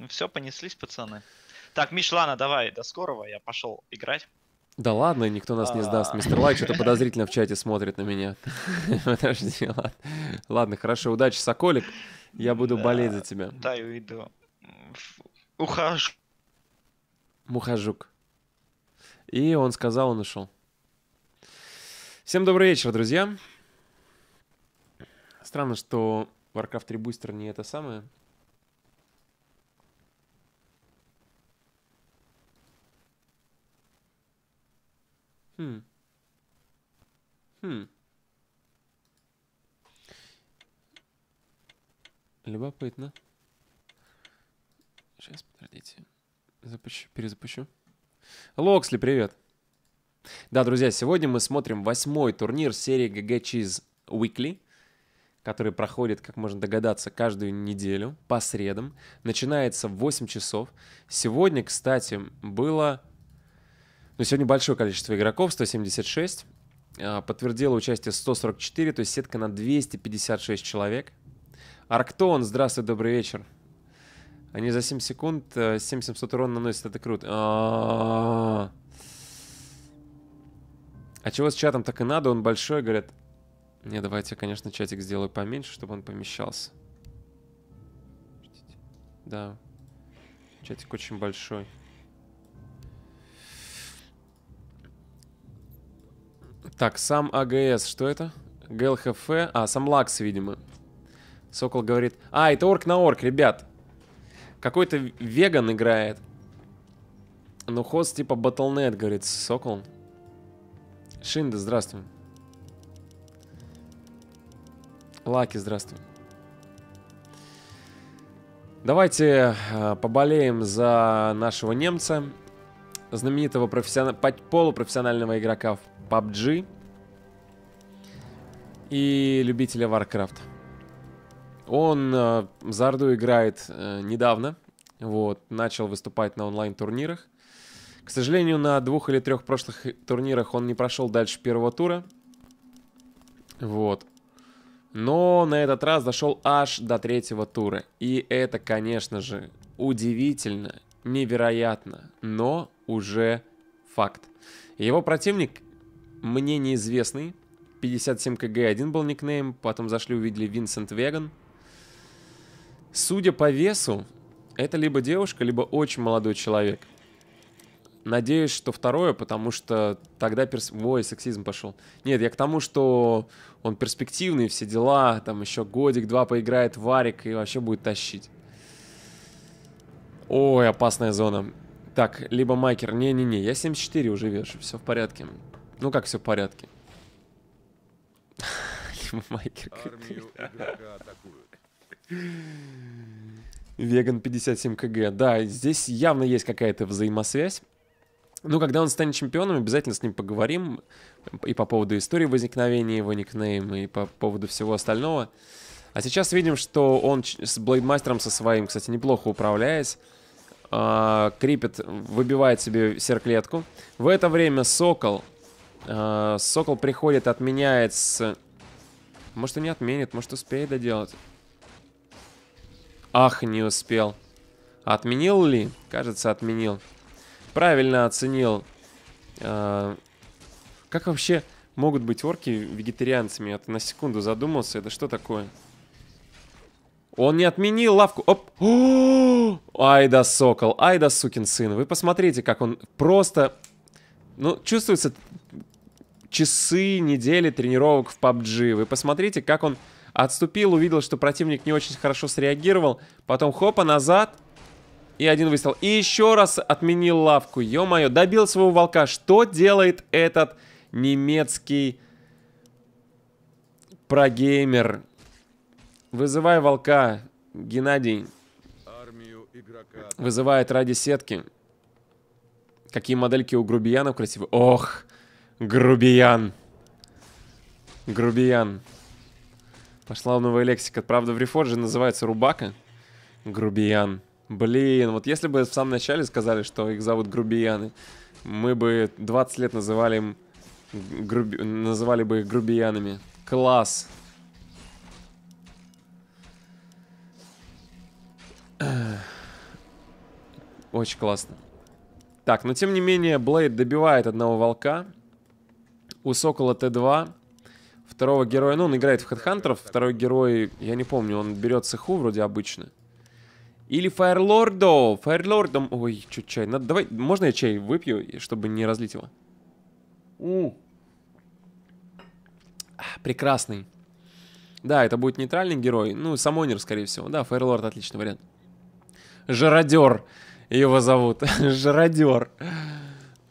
Ну все, понеслись, пацаны. Так, Миш, ладно, давай, до скорого, я пошел играть. Да ладно, никто нас не сдаст. А. Мистер Лайк что-то подозрительно в чате смотрит на меня. Подожди, ладно. Ладно, хорошо, удачи, Соколик. Я буду болеть за тебя. Да, я уйду. Ухажу. Мухажук. И он сказал, он ушел. Всем добрый вечер, друзья. Странно, что Warcraft 3 Booster не это самое, Хм. Хм. Любопытно. Сейчас, подождите. Запущу, перезапущу. Локсли, привет. Да, друзья, сегодня мы смотрим восьмой турнир серии GG Cheese Weekly, который проходит, как можно догадаться, каждую неделю по средам. Начинается в 8 часов. Сегодня, кстати, было но сегодня большое количество игроков, 176. А, подтвердило участие 144, то есть сетка на 256 человек. Арктон, здравствуй, добрый вечер. Они за 7 секунд 7700 э, урона наносят, это круто. А, а, чего с чатом так и надо, он большой, говорят. Не, давайте, конечно, чатик сделаю поменьше, чтобы он помещался. Да, чатик очень большой. Так, сам АГС, что это? ГЛХФ, а, сам Лакс, видимо. Сокол говорит, а, это орк на орк, ребят. Какой-то веган играет. Ну, хост типа Battle.net, говорит Сокол. Шинда, здравствуй. Лаки, здравствуй. Давайте э, поболеем за нашего немца знаменитого профессиона... полупрофессионального игрока в PUBG и любителя Warcraft. Он э, за Орду играет э, недавно, вот, начал выступать на онлайн-турнирах. К сожалению, на двух или трех прошлых турнирах он не прошел дальше первого тура. Вот. Но на этот раз дошел аж до третьего тура. И это, конечно же, удивительно невероятно, но уже факт. Его противник мне неизвестный. 57 КГ один был никнейм, потом зашли, увидели Винсент Веган. Судя по весу, это либо девушка, либо очень молодой человек. Надеюсь, что второе, потому что тогда перс... Ой, сексизм пошел. Нет, я к тому, что он перспективный, все дела, там еще годик-два поиграет Варик и вообще будет тащить. Ой, опасная зона. Так, либо Майкер. Не-не-не, я 74 уже вижу, все в порядке. Ну как все в порядке? Либо Майкер. Веган 57 кг. Да, здесь явно есть какая-то взаимосвязь. Ну, когда он станет чемпионом, обязательно с ним поговорим. И по поводу истории возникновения его никнейма, и по поводу всего остального. А сейчас видим, что он с Блейдмастером со своим, кстати, неплохо управляясь э, Крипет выбивает себе серклетку. В это время Сокол... А, Сокол приходит, отменяет с... Может и не отменит, может успеет доделать. Ах, не успел. Отменил ли? Кажется, отменил. Правильно оценил. А, как вообще могут быть орки вегетарианцами? Я на секунду задумался, это что такое? Он не отменил лавку. Оп! О! Ай да сокол, ай да сукин сын. Вы посмотрите, как он просто... Ну, чувствуется часы, недели тренировок в PUBG. Вы посмотрите, как он отступил, увидел, что противник не очень хорошо среагировал. Потом хопа назад. И один выстрел. И еще раз отменил лавку. Ё-моё, добил своего волка. Что делает этот немецкий прогеймер? Вызывай волка, Геннадий. Вызывает ради сетки. Какие модельки у грубиянов красивые. Ох, грубиян. Грубиян. Пошла новая лексика. Правда, в рефорже называется рубака. Грубиян. Блин, вот если бы в самом начале сказали, что их зовут грубияны, мы бы 20 лет называли, им груби... называли бы их грубиянами. Класс. Ugh. Очень классно. Так, но тем не менее, Блейд добивает одного волка. У Сокола Т2. Второго героя, ну, он играет в Хедхантеров. Второй герой, я не помню, он берет саху вроде обычно. Или Фаерлордо. Фаерлордом... Ой, чуть чай. Надо, давай, можно я чай выпью, чтобы не разлить его? У. А, прекрасный. Да, это будет нейтральный герой. Ну, Самонер, скорее всего. Да, Фаерлорд отличный вариант. Жародер его зовут. Жародер.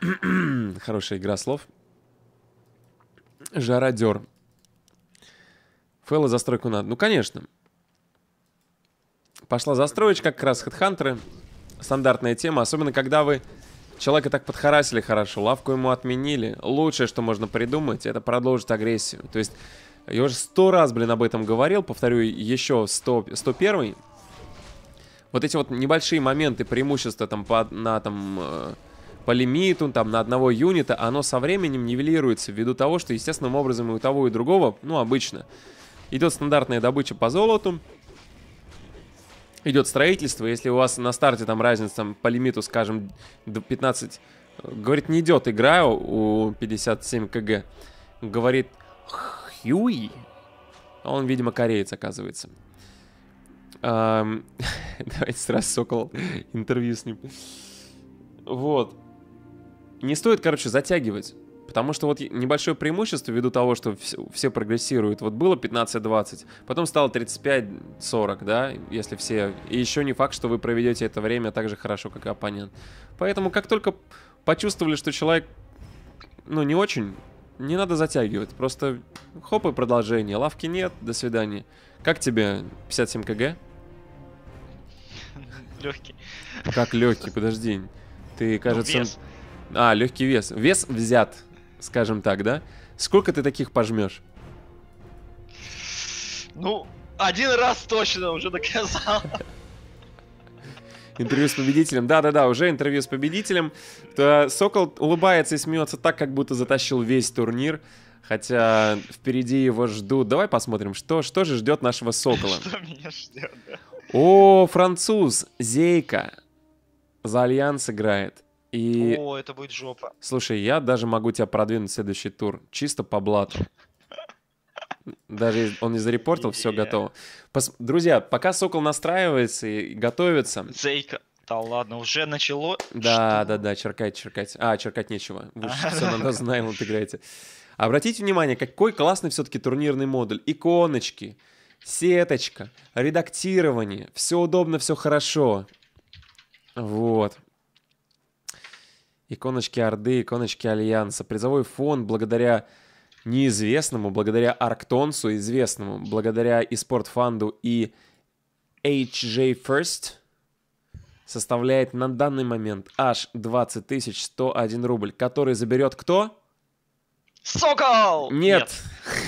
Хорошая игра слов. Жародер. Фэлла застройку надо. Ну, конечно. Пошла застроечка, как раз хедхантеры. Стандартная тема, особенно когда вы человека так подхарасили хорошо, лавку ему отменили. Лучшее, что можно придумать, это продолжить агрессию. То есть, я уже сто раз, блин, об этом говорил, повторю еще сто первый вот эти вот небольшие моменты преимущества там по, на там э, по лимиту, там на одного юнита, оно со временем нивелируется ввиду того, что естественным образом и у того, и у другого, ну, обычно, идет стандартная добыча по золоту, идет строительство, если у вас на старте там разница там, по лимиту, скажем, 15, говорит, не идет игра у 57 кг, говорит, Хьюи, он, видимо, кореец, оказывается. Давайте сразу Сокол интервью с ним. Вот. Не стоит, короче, затягивать. Потому что вот небольшое преимущество ввиду того, что все, прогрессируют. Вот было 15-20, потом стало 35-40, да, если все. И еще не факт, что вы проведете это время так же хорошо, как и оппонент. Поэтому как только почувствовали, что человек, ну, не очень, не надо затягивать. Просто хоп и продолжение. Лавки нет, до свидания. Как тебе 57 кг? легкий. Как легкий, подожди. Ты, ну, кажется... А, легкий вес. Вес взят, скажем так, да? Сколько ты таких пожмешь? Ну, один раз точно уже доказал. Интервью с победителем. Да-да-да, уже интервью с победителем. То Сокол улыбается и смеется так, как будто затащил весь турнир. Хотя впереди его ждут. Давай посмотрим, что, что же ждет нашего Сокола. Что меня ждет, да. О, француз, Зейка за Альянс играет. И... О, это будет жопа. Слушай, я даже могу тебя продвинуть в следующий тур, чисто по блату. Даже он не зарепортил, все готово. Пос... Друзья, пока Сокол настраивается и готовится... Зейка. Да ладно, уже начало? Да, Что? да, да, черкать, черкать. А, черкать нечего. Вы а, все на Nose Island играете. Обратите внимание, какой классный все-таки турнирный модуль. Иконочки. Сеточка, редактирование, все удобно, все хорошо. Вот. Иконочки Орды, иконочки Альянса. Призовой фонд благодаря неизвестному, благодаря Арктонсу известному, благодаря и спортфанду и HJ First составляет на данный момент аж 20 101 рубль, который заберет кто? Сокол! Нет,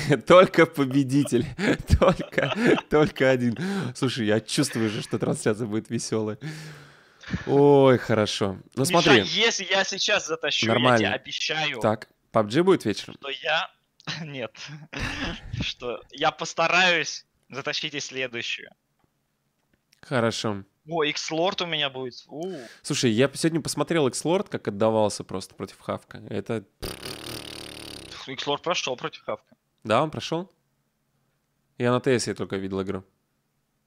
Нет. только победитель. Только, только один. Слушай, я чувствую же, что трансляция будет веселой. Ой, хорошо. Ну Миша, если я сейчас затащу, Нормально. я тебе обещаю. Так, PUBG будет вечером? Что я... Нет. Что я постараюсь затащить и следующую. Хорошо. О, X-Lord у меня будет. У. Слушай, я сегодня посмотрел X-Lord, как отдавался просто против Хавка. Это... Пфф, X-Lord прошел против Хавка. Да, он прошел? Я на ТС я только видел игру.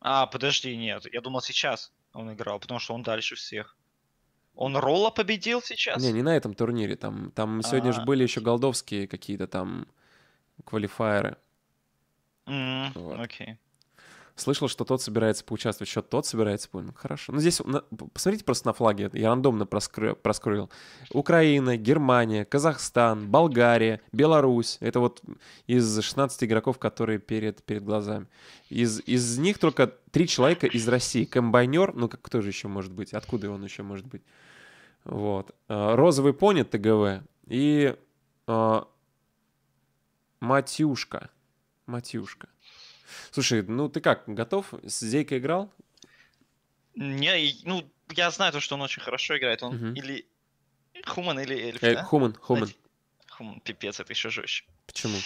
А, подожди, нет. Я думал, сейчас он играл, потому что он дальше всех. Он Ролла победил сейчас? Не, не на этом турнире. Там, там А-а-а. сегодня же были еще голдовские какие-то там квалифайеры. Окей. Mm, вот. okay. Слышал, что тот собирается поучаствовать, что тот собирается, понял, ну, хорошо. Ну, здесь, на, посмотрите просто на флаги, я рандомно проскры, проскрыл. Украина, Германия, Казахстан, Болгария, Беларусь. Это вот из 16 игроков, которые перед, перед глазами. Из, из них только три человека из России. Комбайнер, ну, как кто же еще может быть? Откуда он еще может быть? Вот. А, розовый пони ТГВ и э, Матюшка. Матюшка. Слушай, ну ты как, готов? С Зейкой играл? Не, ну, я знаю то, что он очень хорошо играет. Он угу. или Хуман или Эльф, э, да? Хуман, Хуман. Хуман, пипец, это еще жестче. Почему?